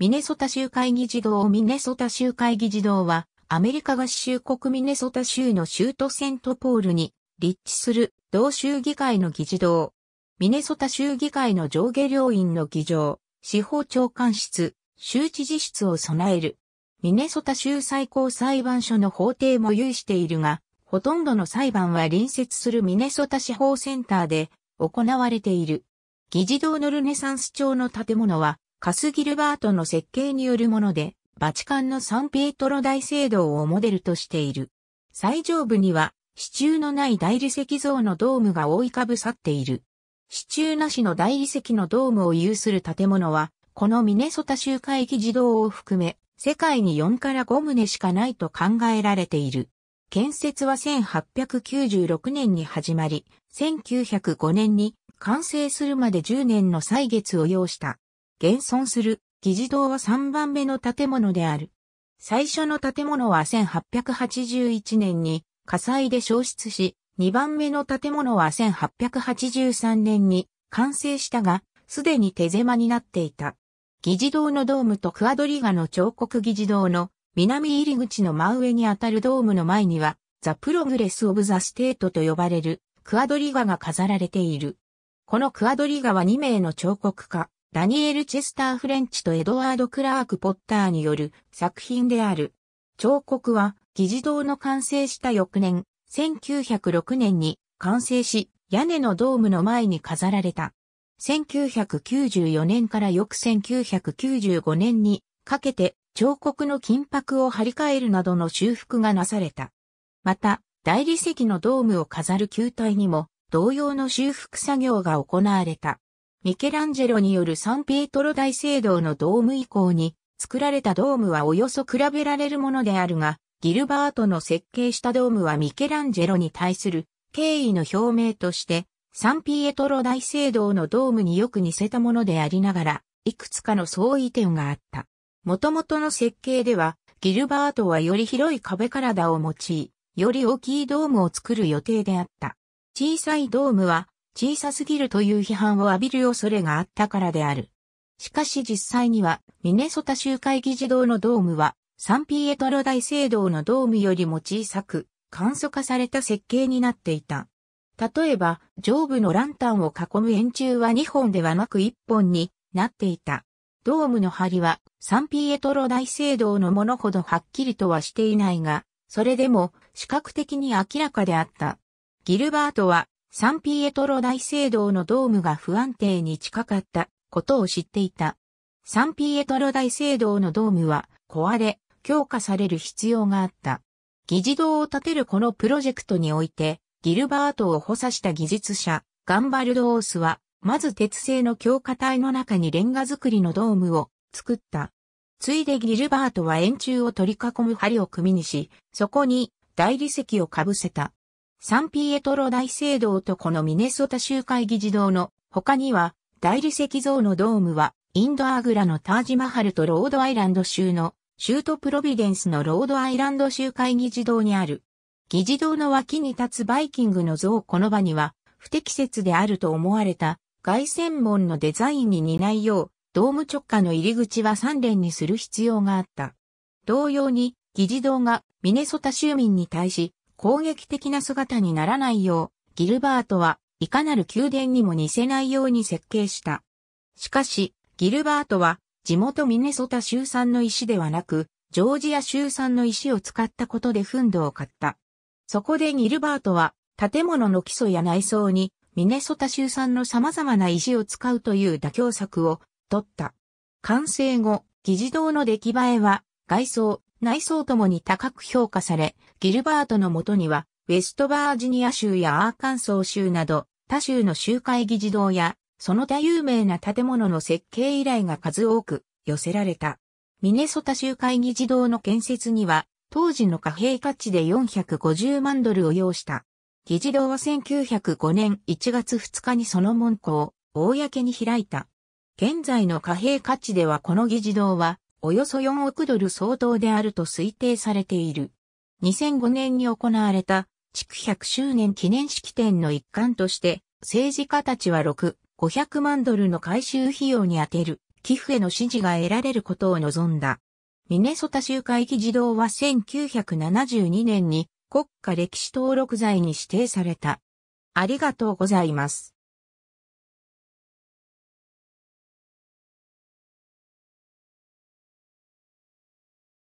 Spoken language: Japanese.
ミネソタ州会議事堂ミネソタ州会議事堂は、アメリカ合衆国ミネソタ州の州都セントポールに立地する同州議会の議事堂。ミネソタ州議会の上下両院の議場、司法長官室、州知事室を備える。ミネソタ州最高裁判所の法廷も有しているが、ほとんどの裁判は隣接するミネソタ司法センターで行われている。議事堂のルネサンス町の建物はカス・ギルバートの設計によるもので、バチカンのサンペートロ大聖堂をモデルとしている。最上部には、支柱のない大理石像のドームが覆いかぶさっている。支柱なしの大理石のドームを有する建物は、このミネソタ州海域児童を含め、世界に4から5棟しかないと考えられている。建設は1896年に始まり、1905年に完成するまで10年の歳月を要した。現存する議事堂は3番目の建物である。最初の建物は1881年に火災で消失し、2番目の建物は1883年に完成したが、すでに手狭になっていた。議事堂のドームとクアドリガの彫刻議事堂の南入り口の真上にあたるドームの前には、ザ・プログレス・オブ・ザ・ステートと呼ばれるクアドリガが飾られている。このクアドリガは2名の彫刻家、ダニエル・チェスター・フレンチとエドワード・クラーク・ポッターによる作品である。彫刻は、議事堂の完成した翌年、1906年に完成し、屋根のドームの前に飾られた。1994年から翌1995年にかけて彫刻の金箔を張り替えるなどの修復がなされた。また、大理石のドームを飾る球体にも同様の修復作業が行われた。ミケランジェロによるサンピエトロ大聖堂のドーム以降に作られたドームはおよそ比べられるものであるが、ギルバートの設計したドームはミケランジェロに対する敬意の表明として、サンピエトロ大聖堂のドームによく似せたものでありながら、いくつかの相違点があった。元々の設計では、ギルバートはより広い壁体を用い、より大きいドームを作る予定であった。小さいドームは小さすぎるという批判を浴びる恐れがあったからである。しかし実際には、ミネソタ州会議事堂のドームは、サンピエトロ大聖堂のドームよりも小さく、簡素化された設計になっていた。例えば、上部のランタンを囲む円柱は2本ではなく1本になっていた。ドームの梁は、サンピエトロ大聖堂のものほどはっきりとはしていないが、それでも視覚的に明らかであった。ギルバートはサンピエトロ大聖堂のドームが不安定に近かったことを知っていた。サンピエトロ大聖堂のドームは壊れ、強化される必要があった。議事堂を建てるこのプロジェクトにおいて、ギルバートを補佐した技術者、ガンバルド・オースは、まず鉄製の強化体の中にレンガ作りのドームを作った。ついでギルバートは円柱を取り囲む針を組みにし、そこに大理石をかぶせた。サンピエトロ大聖堂とこのミネソタ集会議事堂の他には大理石像のドームはインドアグラのタージマハルとロードアイランド州の州都プロビデンスのロードアイランド集会議事堂にある。議事堂の脇に立つバイキングの像この場には不適切であると思われた外線門のデザインに似ないようドーム直下の入り口は3連にする必要があった。同様に議事堂がミネソタ州民に対し攻撃的な姿にならないよう、ギルバートはいかなる宮殿にも似せないように設計した。しかし、ギルバートは地元ミネソタ州産の石ではなく、ジョージア州産の石を使ったことで憤怒を買った。そこでギルバートは建物の基礎や内装にミネソタ州産の様々な石を使うという妥協策を取った。完成後、議事堂の出来栄えは外装、内装ともに高く評価され、ギルバートのもとには、ウェストバージニア州やアーカンソー州など、他州の州会議事堂や、その他有名な建物の設計依頼が数多く寄せられた。ミネソタ州会議事堂の建設には、当時の貨幣価値で450万ドルを要した。議事堂は1905年1月2日にその門戸を公に開いた。現在の貨幣価値ではこの議事堂はおよそ4億ドル相当であると推定されている。2005年に行われた、築100周年記念式典の一環として、政治家たちは6、500万ドルの回収費用に充てる、寄付への支持が得られることを望んだ。ミネソタ州会議児童は1972年に国家歴史登録罪に指定された。ありがとうございます。